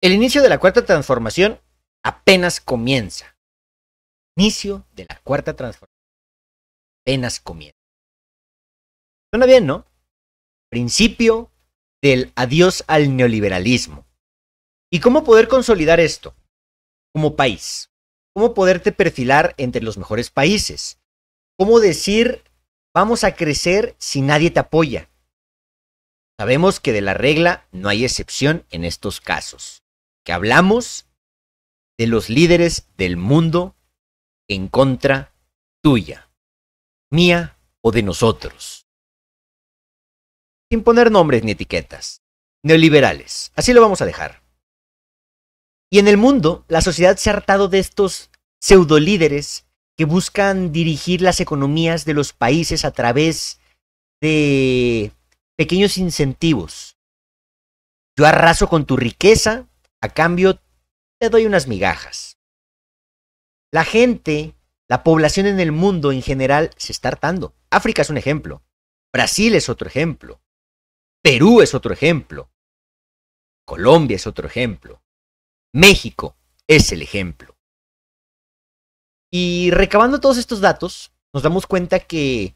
El inicio de la cuarta transformación apenas comienza. Inicio de la cuarta transformación. Apenas comienza. Suena bien, ¿no? Principio del adiós al neoliberalismo. ¿Y cómo poder consolidar esto? Como país. ¿Cómo poderte perfilar entre los mejores países? ¿Cómo decir vamos a crecer si nadie te apoya? Sabemos que de la regla no hay excepción en estos casos que hablamos de los líderes del mundo en contra tuya, mía o de nosotros. Sin poner nombres ni etiquetas. Neoliberales. Así lo vamos a dejar. Y en el mundo, la sociedad se ha hartado de estos pseudolíderes que buscan dirigir las economías de los países a través de pequeños incentivos. Yo arraso con tu riqueza a cambio, te doy unas migajas. La gente, la población en el mundo en general se está hartando. África es un ejemplo. Brasil es otro ejemplo. Perú es otro ejemplo. Colombia es otro ejemplo. México es el ejemplo. Y recabando todos estos datos, nos damos cuenta que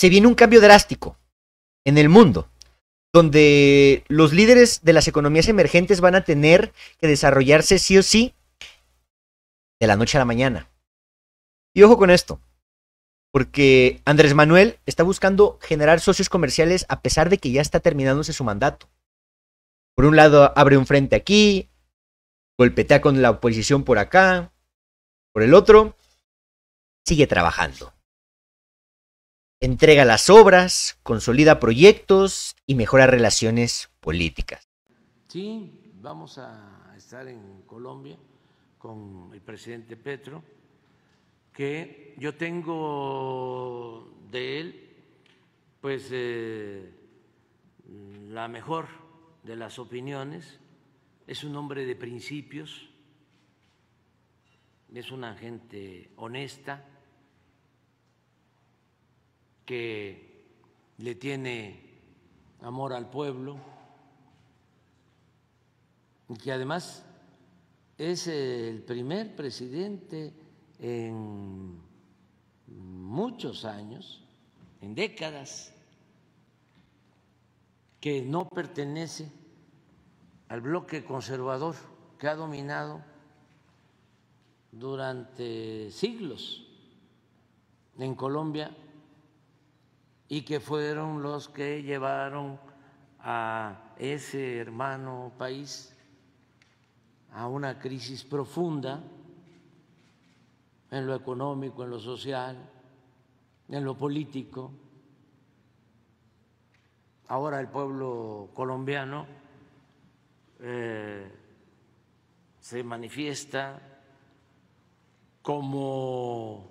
se viene un cambio drástico en el mundo donde los líderes de las economías emergentes van a tener que desarrollarse sí o sí de la noche a la mañana. Y ojo con esto, porque Andrés Manuel está buscando generar socios comerciales a pesar de que ya está terminándose su mandato. Por un lado abre un frente aquí, golpetea con la oposición por acá, por el otro sigue trabajando entrega las obras, consolida proyectos y mejora relaciones políticas. Sí, vamos a estar en Colombia con el presidente Petro, que yo tengo de él pues eh, la mejor de las opiniones, es un hombre de principios, es una gente honesta, que le tiene amor al pueblo y que además es el primer presidente en muchos años, en décadas, que no pertenece al bloque conservador que ha dominado durante siglos en Colombia y que fueron los que llevaron a ese hermano país a una crisis profunda en lo económico, en lo social, en lo político. Ahora el pueblo colombiano eh, se manifiesta como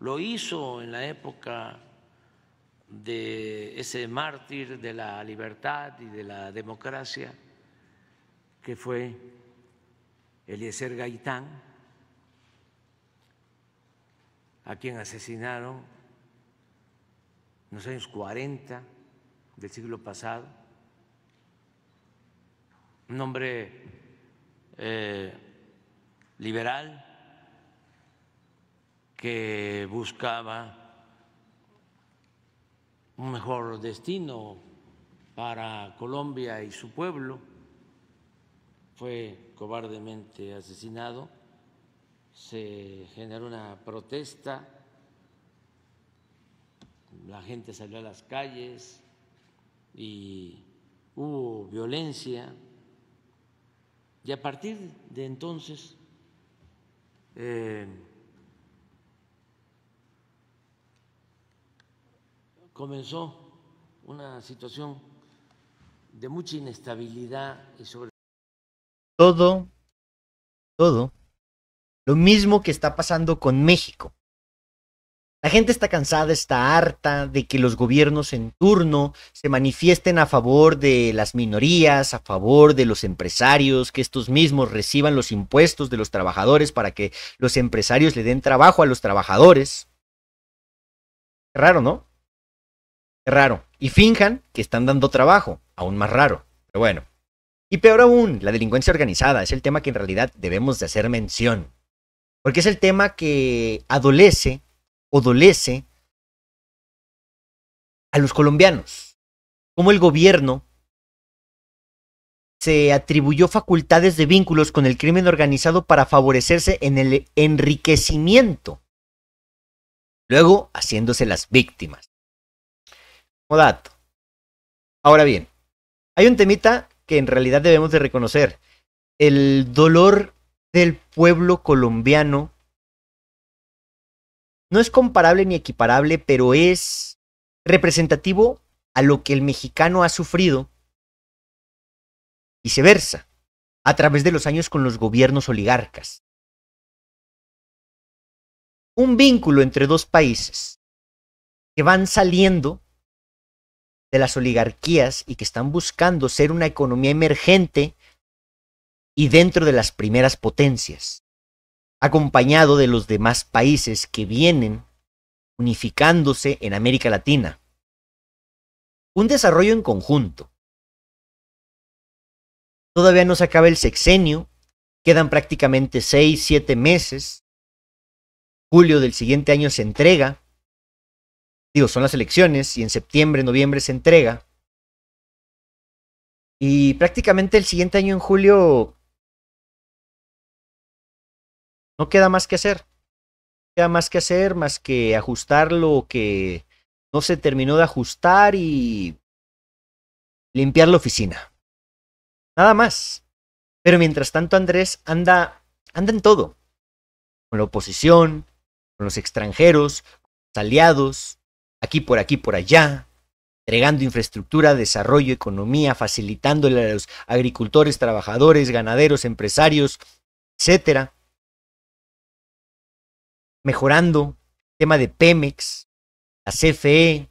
lo hizo en la época de ese mártir de la libertad y de la democracia que fue Eliezer Gaitán, a quien asesinaron en los años 40 del siglo pasado, un hombre eh, liberal que buscaba un mejor destino para Colombia y su pueblo. Fue cobardemente asesinado, se generó una protesta, la gente salió a las calles y hubo violencia. Y a partir de entonces, eh, comenzó una situación de mucha inestabilidad y sobre todo, todo, lo mismo que está pasando con México. La gente está cansada, está harta de que los gobiernos en turno se manifiesten a favor de las minorías, a favor de los empresarios, que estos mismos reciban los impuestos de los trabajadores para que los empresarios le den trabajo a los trabajadores. Raro, ¿no? raro. Y finjan que están dando trabajo, aún más raro. Pero bueno. Y peor aún, la delincuencia organizada es el tema que en realidad debemos de hacer mención. Porque es el tema que adolece, o dolece a los colombianos. Como el gobierno se atribuyó facultades de vínculos con el crimen organizado para favorecerse en el enriquecimiento, luego haciéndose las víctimas. Ahora bien, hay un temita que en realidad debemos de reconocer. El dolor del pueblo colombiano no es comparable ni equiparable, pero es representativo a lo que el mexicano ha sufrido viceversa, a través de los años con los gobiernos oligarcas. Un vínculo entre dos países que van saliendo de las oligarquías y que están buscando ser una economía emergente y dentro de las primeras potencias, acompañado de los demás países que vienen unificándose en América Latina. Un desarrollo en conjunto. Todavía no se acaba el sexenio, quedan prácticamente seis, siete meses. Julio del siguiente año se entrega digo, son las elecciones y en septiembre, noviembre se entrega. Y prácticamente el siguiente año, en julio, no queda más que hacer. No queda más que hacer, más que ajustar lo que no se terminó de ajustar y limpiar la oficina. Nada más. Pero mientras tanto Andrés anda, anda en todo. Con la oposición, con los extranjeros, con los aliados, aquí, por aquí, por allá, entregando infraestructura, desarrollo, economía, facilitándole a los agricultores, trabajadores, ganaderos, empresarios, etcétera, mejorando el tema de Pemex, la CFE,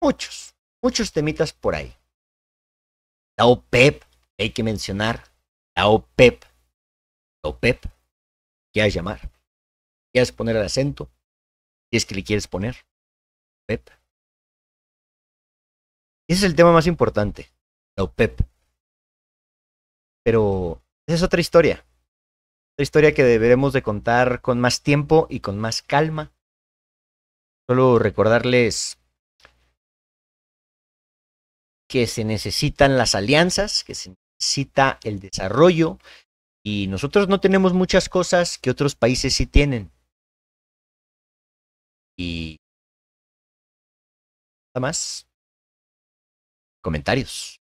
muchos, muchos temitas por ahí. La OPEP, e hay que mencionar, la OPEP, e la OPEP, e quieras llamar, quieras poner el acento, es que le quieres poner. PEP. Ese es el tema más importante, la OPEP. E Pero esa es otra historia. Otra historia que deberemos de contar con más tiempo y con más calma. Solo recordarles que se necesitan las alianzas, que se necesita el desarrollo y nosotros no tenemos muchas cosas que otros países sí tienen. Y... Nada más. Comentarios.